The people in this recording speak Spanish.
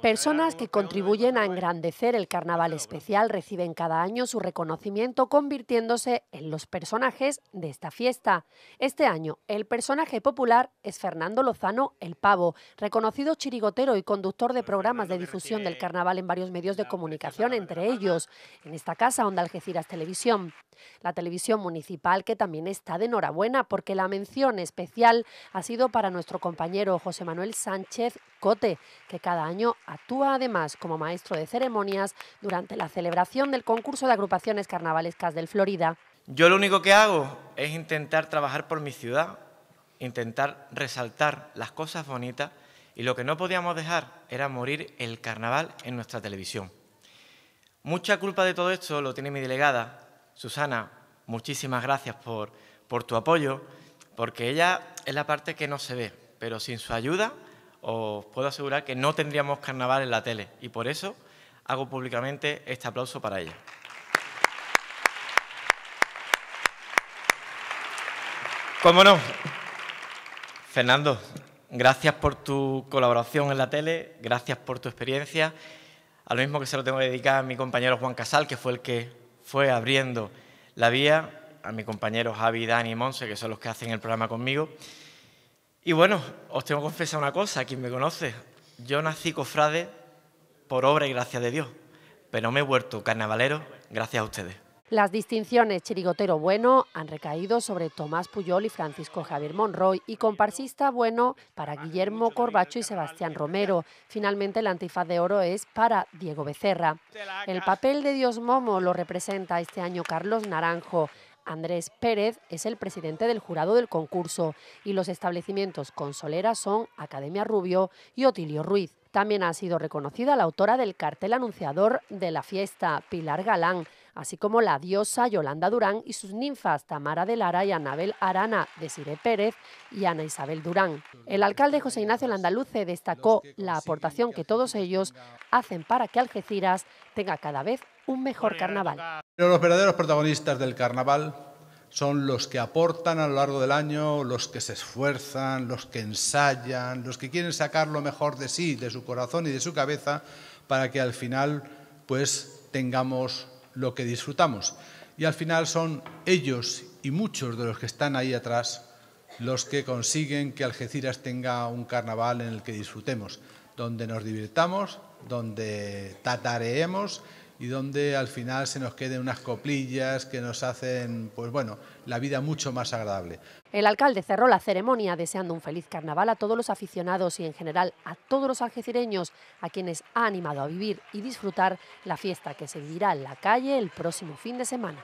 Personas que contribuyen a engrandecer el carnaval especial reciben cada año su reconocimiento convirtiéndose en los personajes de esta fiesta. Este año, el personaje popular es Fernando Lozano el Pavo, reconocido chirigotero y conductor de programas de difusión del carnaval en varios medios de comunicación, entre ellos, en esta casa Onda Algeciras Televisión. La televisión municipal que también está de enhorabuena porque la mención especial ha sido para nuestro compañero José Manuel Sánchez Cote, que cada año Actúa además como maestro de ceremonias durante la celebración del concurso de agrupaciones carnavalescas del Florida. Yo lo único que hago es intentar trabajar por mi ciudad, intentar resaltar las cosas bonitas y lo que no podíamos dejar era morir el carnaval en nuestra televisión. Mucha culpa de todo esto lo tiene mi delegada, Susana. Muchísimas gracias por, por tu apoyo, porque ella es la parte que no se ve, pero sin su ayuda os puedo asegurar que no tendríamos carnaval en la tele y por eso hago públicamente este aplauso para ella. ¿Cómo no? Fernando, gracias por tu colaboración en la tele, gracias por tu experiencia. ...a lo mismo que se lo tengo que dedicar a mi compañero Juan Casal, que fue el que fue abriendo la vía, a mi compañero Javi, Dani y Monse, que son los que hacen el programa conmigo. Y bueno, os tengo que confesar una cosa, quien me conoce, yo nací cofrade por obra y gracia de Dios, pero me he vuelto carnavalero gracias a ustedes. Las distinciones Chirigotero Bueno han recaído sobre Tomás Puyol y Francisco Javier Monroy y comparsista Bueno para Guillermo Corbacho y Sebastián Romero. Finalmente el antifaz de oro es para Diego Becerra. El papel de Dios Momo lo representa este año Carlos Naranjo. Andrés Pérez es el presidente del jurado del concurso y los establecimientos consoleras son Academia Rubio y Otilio Ruiz. También ha sido reconocida la autora del cartel anunciador de la fiesta, Pilar Galán, así como la diosa Yolanda Durán y sus ninfas Tamara de Lara y Anabel Arana, de Sire Pérez y Ana Isabel Durán. El alcalde José Ignacio Landaluce destacó la aportación que todos ellos hacen para que Algeciras tenga cada vez un mejor carnaval. los verdaderos protagonistas del carnaval son los que aportan a lo largo del año, los que se esfuerzan, los que ensayan, los que quieren sacar lo mejor de sí, de su corazón y de su cabeza, para que al final pues tengamos lo que disfrutamos. Y al final son ellos y muchos de los que están ahí atrás los que consiguen que Algeciras tenga un carnaval en el que disfrutemos, donde nos divirtamos, donde tatareemos y donde al final se nos queden unas coplillas que nos hacen, pues bueno, la vida mucho más agradable. El alcalde cerró la ceremonia deseando un feliz carnaval a todos los aficionados y en general a todos los algecireños, a quienes ha animado a vivir y disfrutar la fiesta que se vivirá en la calle el próximo fin de semana.